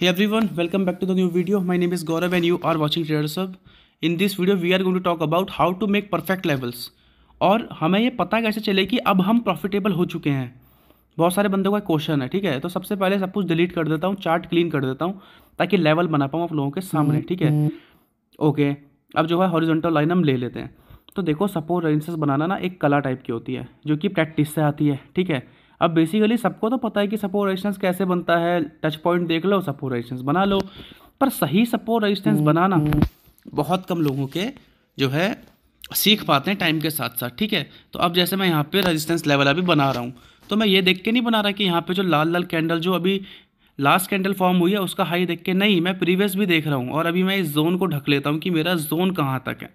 Hey everyone, welcome back to the new video. My name is Gaurav and you are watching Trader Sub. In this video, we are going to talk about how to make perfect levels. और हमें ये पता कैसे चले कि अब हम profitable हो चुके हैं बहुत सारे बंदों का क्वेश्चन है ठीक है तो सबसे पहले सब कुछ डिलीट कर देता हूँ चार्ट क्लीन कर देता हूँ ताकि लेवल बना पाऊँ आप लोगों के सामने हम्म, ठीक है ओके हम्म। अब जो है हॉरिजेंटल लाइन हम ले लेते हैं तो देखो सपोर्ट रेंसेस बनाना ना एक कला टाइप की होती है जो कि प्रैक्टिस से आती है ठीक है अब बेसिकली सबको तो पता है कि सपोर्ट रेजिस्टेंस कैसे बनता है टच पॉइंट देख लो सपोर्ट रेजिस्टेंस बना लो पर सही सपोर्ट हम्म, रेजिस्टेंस बनाना हम्म। बहुत कम लोगों के जो है सीख पाते हैं टाइम के साथ साथ ठीक है तो अब जैसे मैं यहाँ पे रेजिस्टेंस लेवल अभी बना रहा हूँ तो मैं ये देख के नहीं बना रहा कि यहाँ पे जो लाल लाल कैंडल जो अभी लास्ट कैंडल फॉर्म हुई है उसका हाई देख के नहीं मैं प्रीवियस भी देख रहा हूँ और अभी मैं इस जोन को ढक लेता हूँ कि मेरा जोन कहाँ तक है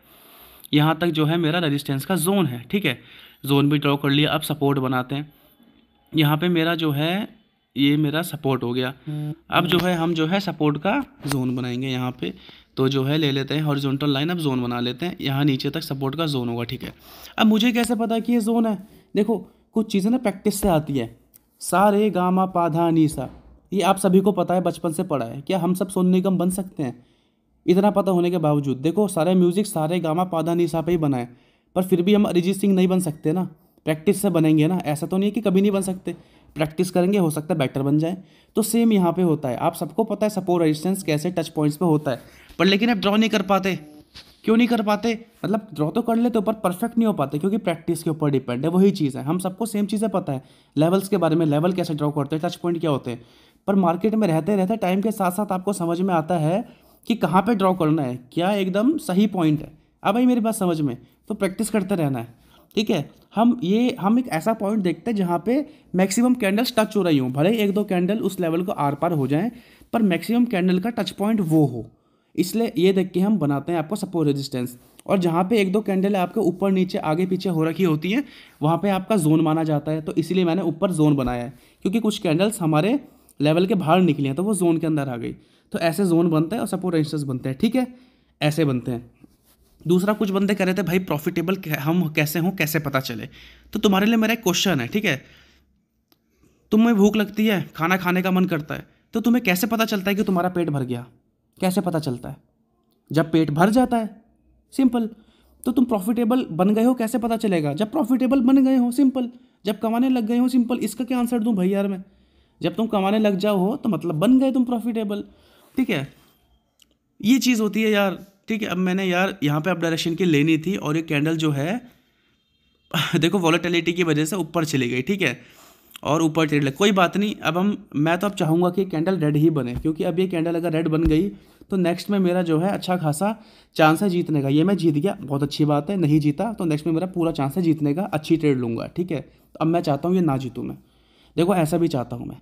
यहाँ तक जो है मेरा रजिस्टेंस का जोन है ठीक है जोन भी ड्रॉ कर लिया अब सपोर्ट बनाते हैं यहाँ पे मेरा जो है ये मेरा सपोर्ट हो गया अब जो है हम जो है सपोर्ट का जोन बनाएंगे यहाँ पे तो जो है ले लेते हैं हॉरिजॉन्टल लाइन अब जोन बना लेते हैं यहाँ नीचे तक सपोर्ट का जोन होगा ठीक है अब मुझे कैसे पता कि ये जोन है देखो कुछ चीज़ें ना प्रैक्टिस से आती है सारे गामा पाधा नीसा ये आप सभी को पता है बचपन से पढ़ा है क्या हम सब सोन निगम बन सकते हैं इतना पता होने के बावजूद देखो सारे म्यूज़िक सारे गामा पाधा नीसा पर ही बनाए पर फिर भी हम अरिजीत सिंह नहीं बन सकते ना प्रैक्टिस से बनेंगे ना ऐसा तो नहीं है कि कभी नहीं बन सकते प्रैक्टिस करेंगे हो सकता है बेटर बन जाए तो सेम यहाँ पे होता है आप सबको पता है सपोर्ट रेजिस्टेंस कैसे टच पॉइंट्स पे होता है पर लेकिन आप ड्रॉ नहीं कर पाते क्यों नहीं कर पाते मतलब ड्रॉ तो कर लेते ऊपर परफेक्ट नहीं हो पाते क्योंकि प्रैक्टिस के ऊपर डिपेंड है वही चीज़ है हम सबको सेम चीज़ें पता है लेवल्स के बारे में लेवल कैसे ड्रॉ करते हैं टच पॉइंट क्या होते हैं पर मार्केट में रहते रहते टाइम के साथ साथ आपको समझ में आता है कि कहाँ पर ड्रॉ करना है क्या एकदम सही पॉइंट है अब भाई मेरी बात समझ में तो प्रैक्टिस करते रहना है ठीक है हम ये हम एक ऐसा पॉइंट देखते हैं जहाँ पे मैक्सिमम कैंडल्स टच हो रही हूँ भले ही एक दो कैंडल उस लेवल को आर पार हो जाएं पर मैक्सिमम कैंडल का टच पॉइंट वो हो इसलिए ये देख के हम बनाते हैं आपका सपोर्ट रेजिस्टेंस और जहाँ पे एक दो कैंडल आपके ऊपर नीचे आगे पीछे हो रखी होती है वहाँ पे आपका जोन माना जाता है तो इसीलिए मैंने ऊपर जोन बनाया है क्योंकि कुछ कैंडल्स हमारे लेवल के बाहर निकले हैं तो वो जोन के अंदर आ गई तो ऐसे जोन बनते हैं और सपोर्ट रेजिस्टेंस बनते हैं ठीक है ऐसे बनते हैं दूसरा कुछ बंदे कह रहे थे भाई प्रॉफिटेबल हम कैसे हों कैसे पता चले तो तुम्हारे लिए मेरा एक क्वेश्चन है ठीक है तुम्हें भूख लगती है खाना खाने का मन करता है तो तुम्हें कैसे पता चलता है कि तुम्हारा पेट भर गया कैसे पता चलता है जब पेट भर जाता है सिंपल तो तुम प्रॉफिटेबल बन गए हो कैसे पता चलेगा जब प्रॉफिटेबल बन गए हो सिंपल जब कमाने लग गए हो सिंपल इसका क्या आंसर दूँ भाई यार मैं जब तुम कमाने लग जाओ हो तो मतलब बन गए तुम प्रॉफिटेबल ठीक है ये चीज़ होती है यार ठीक है अब मैंने यार यहाँ पे अब डायरेक्शन की लेनी थी और ये कैंडल जो है देखो वॉलेटिलिटी की वजह से ऊपर चली गई ठीक है और ऊपर ट्रेड लग कोई बात नहीं अब हम मैं तो अब चाहूँगा कि कैंडल रेड ही बने क्योंकि अब ये कैंडल अगर रेड बन गई तो नेक्स्ट में मेरा जो है अच्छा खासा चांस है जीतने का ये मैं जीत गया बहुत अच्छी बात है नहीं जीता तो नेक्स्ट में मेरा पूरा चांस है जीतने का अच्छी ट्रेड लूँगा ठीक है तो अब मैं चाहता हूँ ये ना जीतूँ मैं देखो ऐसा भी चाहता हूँ मैं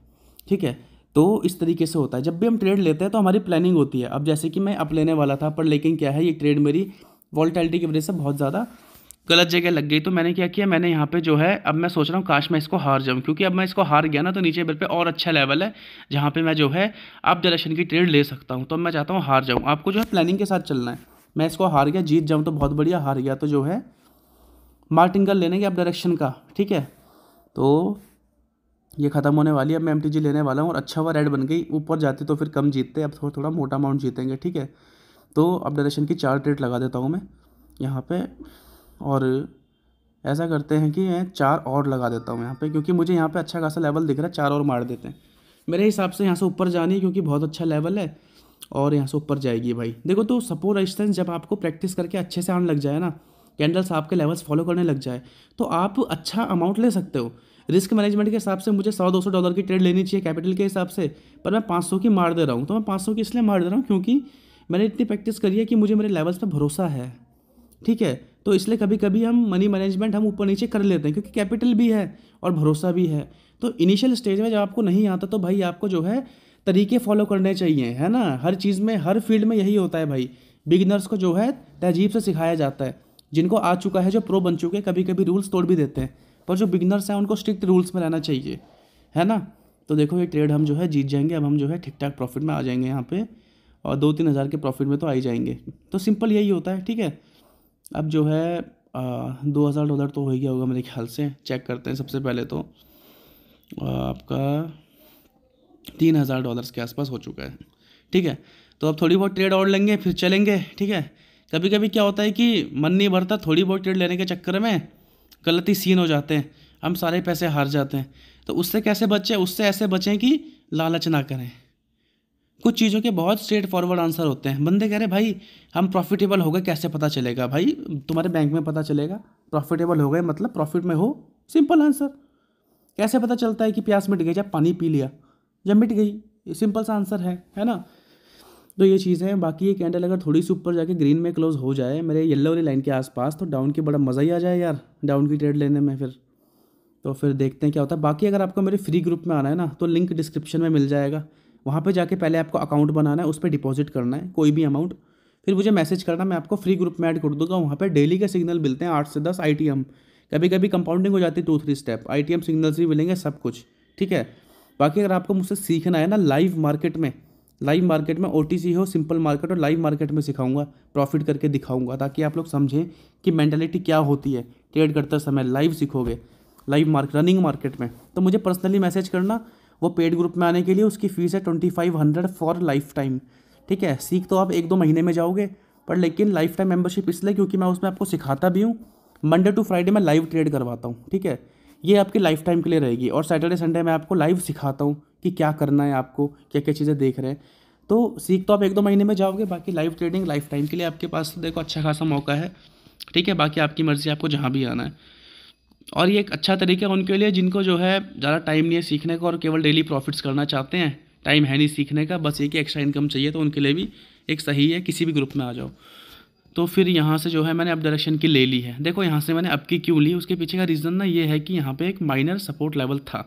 ठीक है तो इस तरीके से होता है जब भी हम ट्रेड लेते हैं तो हमारी प्लानिंग होती है अब जैसे कि मैं अप लेने वाला था पर लेकिन क्या है ये ट्रेड मेरी वॉल्टैलिटी की वजह से बहुत ज़्यादा गलत जगह लग गई तो मैंने क्या किया मैंने यहाँ पे जो है अब मैं सोच रहा हूँ काश मैं इसको हार जाऊँ क्योंकि अब मैं इसको हार गया ना तो नीचे बिल पे और अच्छा लेवल है जहाँ पे मैं जो है अब डायरेक्शन की ट्रेड ले सकता हूँ तो मैं चाहता हूँ हार जाऊँ आपको जो है प्लानिंग के साथ चलना है मैं इसको हार गया जीत जाऊँ तो बहुत बढ़िया हार गया तो जो है मार्टिंग कर लेने के अब डायरेक्शन का ठीक है तो ये ख़त्म होने वाली है अब मैं एम लेने वाला हूँ और अच्छा हुआ रेड बन गई ऊपर जाते तो फिर कम जीतते अब थोड़ा थोड़ा मोटा अमाउंट जीतेंगे ठीक है तो अब डायरेक्शन की चार ट्रेड लगा देता हूँ मैं यहाँ पे और ऐसा करते हैं कि मैं चार और लगा देता हूँ यहाँ पे क्योंकि मुझे यहाँ पे अच्छा खासा लेवल दिख रहा है चार और मार देते हैं मेरे हिसाब से यहाँ से ऊपर जानी है क्योंकि बहुत अच्छा लेवल है और यहाँ से ऊपर जाएगी भाई देखो तो सपोर्ट रेजिस्टेंस जब आपको प्रैक्टिस करके अच्छे से आने लग जाए ना कैंडल्स आपके लेवल्स फॉलो करने लग जाए तो आप अच्छा अमाउंट ले सकते हो रिस्क मैनेजमेंट के हिसाब से मुझे सौ दो सौ डॉलर की ट्रेड लेनी चाहिए कैपिटल के हिसाब से पर मैं पाँच सौ की मार दे रहा हूँ तो मैं पाँच सौ की इसलिए मार दे रहा हूँ क्योंकि मैंने इतनी प्रैक्टिस करी है कि मुझे मेरे लेवल्स पर भरोसा है ठीक है तो इसलिए कभी कभी हम मनी मैनेजमेंट हम ऊपर नीचे कर लेते हैं क्योंकि कैपिटल भी है और भरोसा भी है तो इनिशियल स्टेज में जब आपको नहीं आता तो भाई आपको जो है तरीके फॉलो करने चाहिए है ना हर चीज़ में हर फील्ड में यही होता है भाई बिगिनर्स को जो है तहजीब से सिखाया जाता है जिनको आ चुका है जो प्रो बन चुके हैं कभी कभी रूल्स तोड़ भी देते हैं पर जो बिगनर्स हैं उनको स्ट्रिक्ट रूल्स में रहना चाहिए है ना तो देखो ये ट्रेड हम जो है जीत जाएंगे अब हम जो है ठीक ठाक प्रॉफिट में आ जाएंगे यहाँ पे और दो तीन हज़ार के प्रॉफिट में तो आ ही जाएंगे तो सिंपल यही होता है ठीक है अब जो है आ, दो हज़ार डॉलर तो हो ही गया होगा मेरे ख्याल से चेक करते हैं सबसे पहले तो आ, आपका तीन हज़ार डॉलर्स के आसपास हो चुका है ठीक है तो अब थोड़ी बहुत ट्रेड और लेंगे फिर चलेंगे ठीक है कभी कभी क्या होता है कि मन नहीं भरता थोड़ी बहुत ट्रेड लेने के चक्कर में गलती सीन हो जाते हैं हम सारे पैसे हार जाते हैं तो उससे कैसे बचें उससे ऐसे बचें कि लालच ना करें कुछ चीज़ों के बहुत स्ट्रेट फॉरवर्ड आंसर होते हैं बंदे कह रहे भाई हम प्रॉफिटेबल हो गए कैसे पता चलेगा भाई तुम्हारे बैंक में पता चलेगा प्रॉफिटेबल हो गए मतलब प्रॉफिट में हो सिंपल आंसर कैसे पता चलता है कि प्यास मिट गई जब पानी पी लिया जब मिट गई सिंपल सा आंसर है है ना तो ये चीज़ें हैं बाकी ये कैंडल अगर थोड़ी सी ऊपर जाके ग्रीन में क्लोज हो जाए मेरे येलो वाली लाइन के आसपास तो डाउन की बड़ा मज़ा ही आ जाए यार डाउन की ट्रेड लेने में फिर तो फिर देखते हैं क्या होता है बाकी अगर आपको मेरे फ्री ग्रुप में आना है ना तो लिंक डिस्क्रिप्शन में मिल जाएगा वहाँ पर जाके पहले आपको अकाउंट बनाना है उस पर डिपॉजिट करना है कोई भी अमाउंट फिर मुझे मैसेज करना मैं आपको फ्री ग्रुप में ऐड कर दूंगा वहाँ पर डेली के सिग्नल मिलते हैं आठ से दस आई कभी कभी कंपाउंडिंग हो जाती है टू थ्री स्टेप आई सिग्नल्स भी मिलेंगे सब कुछ ठीक है बाकी अगर आपको मुझसे सीखना है ना लाइव मार्केट में लाइव मार्केट में ओ हो सिंपल मार्केट और लाइव मार्केट में सिखाऊंगा प्रॉफिट करके दिखाऊंगा ताकि आप लोग समझें कि मैंटेलिटी क्या होती है ट्रेड करते समय लाइव सीखोगे लाइव मार्केट रनिंग मार्केट में तो मुझे पर्सनली मैसेज करना वो पेड ग्रुप में आने के लिए उसकी फ़ीस है twenty five hundred for lifetime ठीक है सीख तो आप एक दो महीने में जाओगे पर लेकिन लाइफ टाइम मेम्बरशिप इसलिए क्योंकि मैं उसमें आपको सिखाता भी हूँ मंडे टू फ्राइडे मैं लाइव ट्रेड करवाता हूँ ठीक है ये आपकी लाइफ टाइम के लिए रहेगी और सैटरडे संडे मैं आपको लाइव सिखाता हूँ कि क्या करना है आपको क्या क्या चीज़ें देख रहे हैं तो सीख तो आप एक दो महीने में जाओगे बाकी लाइव ट्रेडिंग लाइफ टाइम के लिए आपके पास तो देखो अच्छा खासा मौका है ठीक है बाकी आपकी मर्ज़ी आपको जहाँ भी आना है और ये एक अच्छा तरीका है उनके लिए जिनको जो है ज़्यादा टाइम नहीं है सीखने का और केवल डेली प्रॉफिट्स करना चाहते हैं टाइम है नहीं सीखने का बस एक एक्स्ट्रा इनकम चाहिए तो उनके लिए भी एक सही है किसी भी ग्रुप में आ जाओ तो फिर यहाँ से जो है मैंने अब डायरेक्शन की ले ली है देखो यहाँ से मैंने अब की क्यों ली उसके पीछे का रीज़न ना ये है कि यहाँ पे एक माइनर सपोर्ट लेवल था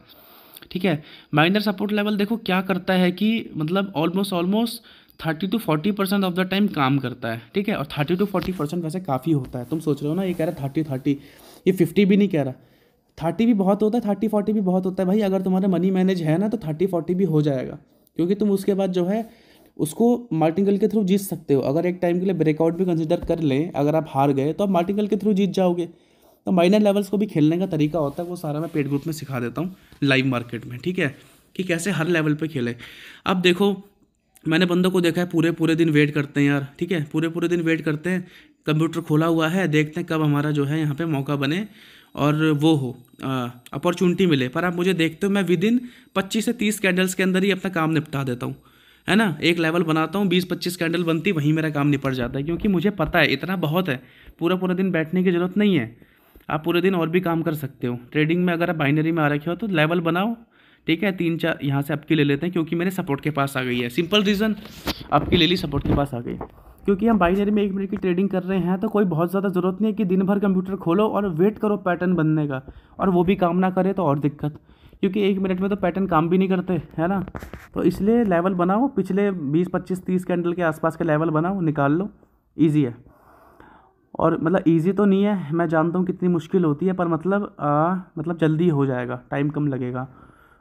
ठीक है माइनर सपोर्ट लेवल देखो क्या करता है कि मतलब almost almost thirty to forty percent of the time काम करता है ठीक है और थर्टी टू फोर्टी परसेंट वैसे काफ़ी होता है तुम सोच रहे हो ना ये कह रहा है थर्टी थर्टी ये फिफ्टी भी नहीं कह रहा थर्टी भी बहुत होता है थर्टी फोर्टी भी बहुत होता है भाई अगर तुम्हारा मनी मैनेज है ना तो थर्टी फोर्टी भी हो जाएगा क्योंकि तुम उसके बाद जो है उसको मार्टिंगल के थ्रू जीत सकते हो अगर एक टाइम के लिए ब्रेकआउट भी कंसिडर कर लें अगर आप हार गए तो आप मार्टिंगल के थ्रू जीत जाओगे तो माइनर लेवल्स को भी खेलने का तरीका होता है वो सारा मैं पेड ग्रुप में सिखा देता हूँ लाइव मार्केट में ठीक है कि कैसे हर लेवल पर खेले अब देखो मैंने बंदों को देखा है पूरे पूरे दिन वेट करते हैं यार ठीक है पूरे पूरे दिन वेट करते हैं कंप्यूटर खोला हुआ है देखते हैं कब हमारा जो है यहाँ पे मौका बने और वो हो अपॉर्चुनिटी मिले पर आप मुझे देखते हो मैं विद इन पच्चीस से तीस कैंडल्स के अंदर ही अपना काम निपटा देता हूँ है ना एक लेवल बनाता हूँ बीस पच्चीस कैंडल बनती वहीं मेरा काम निपट जाता है क्योंकि मुझे पता है इतना बहुत है पूरा पूरा दिन बैठने की ज़रूरत नहीं है आप पूरे दिन और भी काम कर सकते हो ट्रेडिंग में अगर आप बाइनरी में आ रखे हो तो लेवल बनाओ ठीक है तीन चार यहाँ से आपकी ले लेते हैं क्योंकि मेरे सपोर्ट के पास आ गई है सिंपल रीज़न आपकी ले ली सपोर्ट के पास आ गई क्योंकि हम बाइनरी में एक मिनट की ट्रेडिंग कर रहे हैं तो कोई बहुत ज़्यादा ज़रूरत नहीं है कि दिन भर कंप्यूटर खोलो और वेट करो पैटर्न बनने का और वो भी काम ना करे तो और दिक्कत क्योंकि एक मिनट में तो पैटर्न काम भी नहीं करते है ना तो इसलिए लेवल बनाओ पिछले बीस पच्चीस तीस कैंडल के आसपास के लेवल बनाओ निकाल लो ईजी है और मतलब ईजी तो नहीं है मैं जानता हूँ कितनी मुश्किल होती है पर मतलब आ, मतलब जल्दी हो जाएगा टाइम कम लगेगा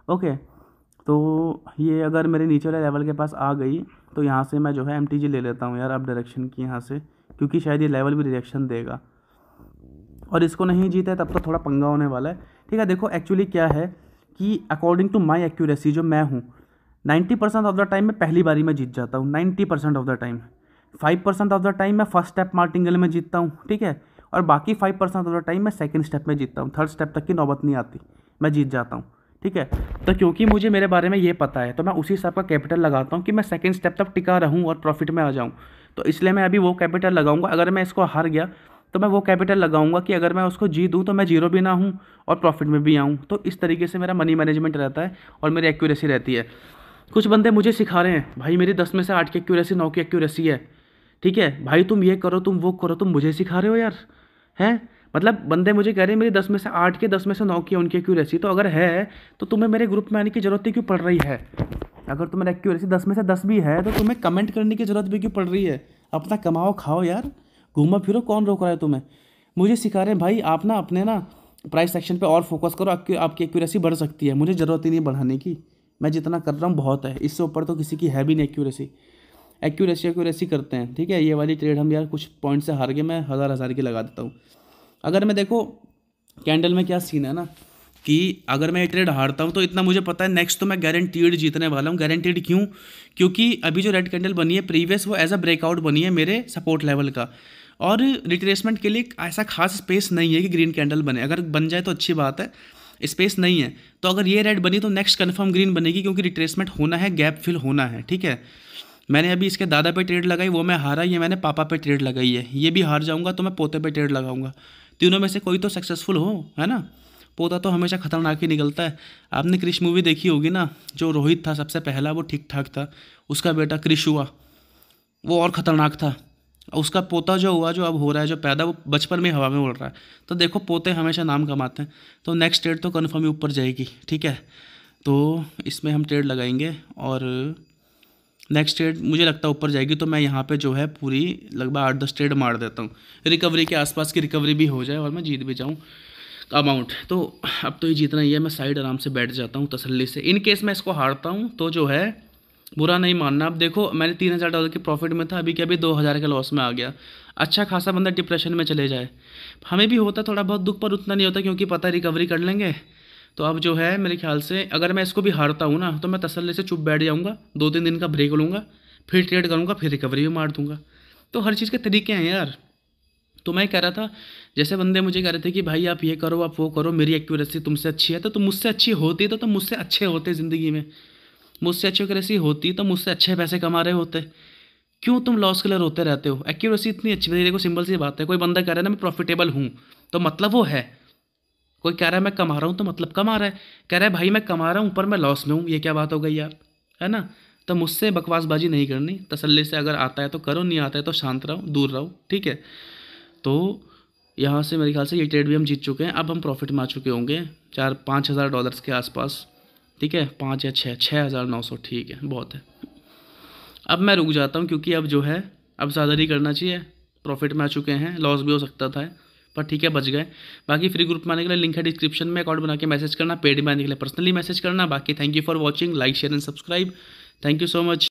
ओके तो ये अगर मेरे नीचे वाले लेवल के पास आ गई तो यहाँ से मैं जो है एम ले लेता हूँ यार अब डायरेक्शन की यहाँ से क्योंकि शायद ये लेवल भी रिएक्शन देगा और इसको नहीं जीते तब तो थोड़ा पंगा होने वाला है ठीक है देखो एक्चुअली क्या है कि अकॉर्डिंग टू माई एक्यूरेसी जो मैं हूँ ninety percent of the time मैं पहली बारी में जीत जाता हूँ ninety percent of the time five percent of the time मैं फर्स्ट स्टेप मार्टिंगल में जीतता हूँ ठीक है और बाकी five percent of the time मैं सेकंड स्टेप में जीतता हूँ थर्ड स्टेप तक की नौबत नहीं आती मैं जीत जाता हूँ ठीक है तो क्योंकि मुझे मेरे बारे में ये पता है तो मैं उसी हिसाब का कैपिटल लगाता हूँ कि मैं सेकेंड स्टेप तक टिका रहूँ और प्रॉफिट में आ जाऊँ तो इसलिए मैं अभी वो कैपिटल लगाऊंगा अगर मैं इसको हार गया तो मैं वो कैपिटल लगाऊंगा कि अगर मैं उसको जीत दूँ तो मैं जीरो भी ना हूँ और प्रॉफिट में भी आऊँ तो इस तरीके से मेरा मनी मैनेजमेंट रहता है और मेरी एक्यूरेसी रहती है कुछ बंदे मुझे सिखा रहे हैं भाई मेरी दस में से आठ की एक्यूरेसी नौ की एक्यूरेसी है ठीक है भाई तुम ये करो तुम वो करो तुम मुझे सिखा रहे हो यार हैं मतलब बंदे मुझे कह रहे हैं मेरी दस में से आठ के दस में से नौ की उनकी एक्यूरेसी तो अगर है तो तुम्हें मेरे ग्रुप में आने की ज़रूरत ही क्यों पड़ रही है अगर तुम्हारी एक्यूरेसी दस में से दस भी है तो तुम्हें कमेंट करने की ज़रूरत भी क्यों पड़ रही है अपना कमाओ खाओ यार घूमो फिरो कौन रोक रहा है तुम्हें मुझे सिखा रहे हैं भाई आप ना अपने ना प्राइस सेक्शन पे और फोकस करो आपकी आपकी एक्यूरेसी बढ़ सकती है मुझे ज़रूरत ही नहीं बढ़ाने की मैं जितना कर रहा हूँ बहुत है इससे ऊपर तो किसी की है भी नहीं एक्यूरेसी एक्यूरेसी एक्यूरेसी करते हैं ठीक है ये वाली ट्रेड हम यार कुछ पॉइंट से हार के मैं हज़ार हज़ार की लगा देता हूँ अगर मैं देखो कैंडल में क्या सीन है ना कि अगर मैं ये ट्रेड हारता हूँ तो इतना मुझे पता है नेक्स्ट तो मैं गारंटीड जीतने वाला हूँ गारंटीड क्यों क्योंकि अभी जो रेड कैंडल बनी है प्रीवियस वो एज अ ब्रेकआउट बनी है मेरे सपोर्ट लेवल का और रिट्रेसमेंट के लिए ऐसा खास स्पेस नहीं है कि ग्रीन कैंडल बने अगर बन जाए तो अच्छी बात है स्पेस नहीं है तो अगर ये रेड बनी तो नेक्स्ट कन्फर्म ग्रीन बनेगी क्योंकि रिट्रेसमेंट होना है गैप फिल होना है ठीक है मैंने अभी इसके दादा पे ट्रेड लगाई वो मैं हारा ये मैंने पापा पे ट्रेड लगाई है ये भी हार जाऊंगा तो मैं पोते पे ट्रेड लगाऊंगा तीनों में से कोई तो सक्सेसफुल हो है ना पोता तो हमेशा खतरनाक ही निकलता है आपने क्रिश मूवी देखी होगी ना जो रोहित था सबसे पहला वो ठीक ठाक था उसका बेटा क्रिश हुआ वो और ख़तरनाक था उसका पोता जो हुआ जो अब हो रहा है जो पैदा वो बचपन में हवा में उड़ रहा है तो देखो पोते हमेशा नाम कमाते हैं तो नेक्स्ट ट्रेड तो कन्फर्म ही ऊपर जाएगी ठीक है तो इसमें हम ट्रेड लगाएंगे और नेक्स्ट ट्रेड मुझे लगता है ऊपर जाएगी तो मैं यहाँ पे जो है पूरी लगभग आठ दस ट्रेड मार देता हूँ रिकवरी के आसपास की रिकवरी भी हो जाए और मैं जीत भी जाऊँ अमाउंट तो अब तो ये जीतना ही है मैं साइड आराम से बैठ जाता हूँ तसल्ली से इन केस मैं इसको हारता हूँ तो जो है बुरा नहीं मानना अब देखो मैंने तीन हज़ार डॉलर के प्रॉफिट में था अभी क्या अभी दो हज़ार के लॉस में आ गया अच्छा खासा बंदा डिप्रेशन में चले जाए हमें भी होता थोड़ा बहुत दुख पर उतना नहीं होता क्योंकि पता रिकवरी कर लेंगे तो अब जो है मेरे ख्याल से अगर मैं इसको भी हारता हूँ ना तो मैं तसल्ली से चुप बैठ जाऊँगा दो तीन दिन का ब्रेक लूँगा फिर ट्रेड करूँगा फिर रिकवरी भी मार दूँगा तो हर चीज़ के तरीके हैं यार तो मैं कह रहा था जैसे बंदे मुझे कह रहे थे कि भाई आप ये करो आप वो करो मेरी एक्यूरेसी तुमसे अच्छी है तो तुम मुझसे अच्छी होती तो तुम मुझसे अच्छे होते ज़िंदगी में मुझसे अच्छी एक्यूरेसी होती तो मुझसे अच्छे पैसे कमा रहे होते क्यों तुम लॉस के लिए रोते रहते हो एक्यूरेसी इतनी अच्छी देखो सिंपल सी बात है कोई बंदा कह रहा है ना मैं प्रॉफिटेबल हूँ तो मतलब वो है कोई कह रहा है मैं कमा रहा हूँ तो मतलब कमा रहा है कह रहा है भाई मैं कमा रहा हूँ ऊपर मैं लॉस में हूँ ये क्या बात हो गई यार है ना तो मुझसे बकवासबाजी नहीं करनी तसल्ली से अगर आता है तो करो नहीं आता है तो शांत रहो दूर रहो ठीक है तो यहाँ से मेरे ख्याल से ये ट्रेड भी हम जीत चुके हैं अब हम प्रॉफिट में आ चुके होंगे चार पाँच हज़ार डॉलर्स के आसपास ठीक है पाँच या छः छः हज़ार नौ सौ ठीक है बहुत है अब मैं रुक जाता हूँ क्योंकि अब जो है अब ज़्यादा नहीं करना चाहिए प्रॉफिट में आ चुके हैं लॉस भी हो सकता था पर ठीक है बच गए बाकी फ्री ग्रुप में आने के लिए लिंक है डिस्क्रिप्शन में अकाउंट बना के मैसेज करना पेड में आने के लिए पर्सनली मैसेज करना बाकी thank you for watching like share and subscribe thank you so much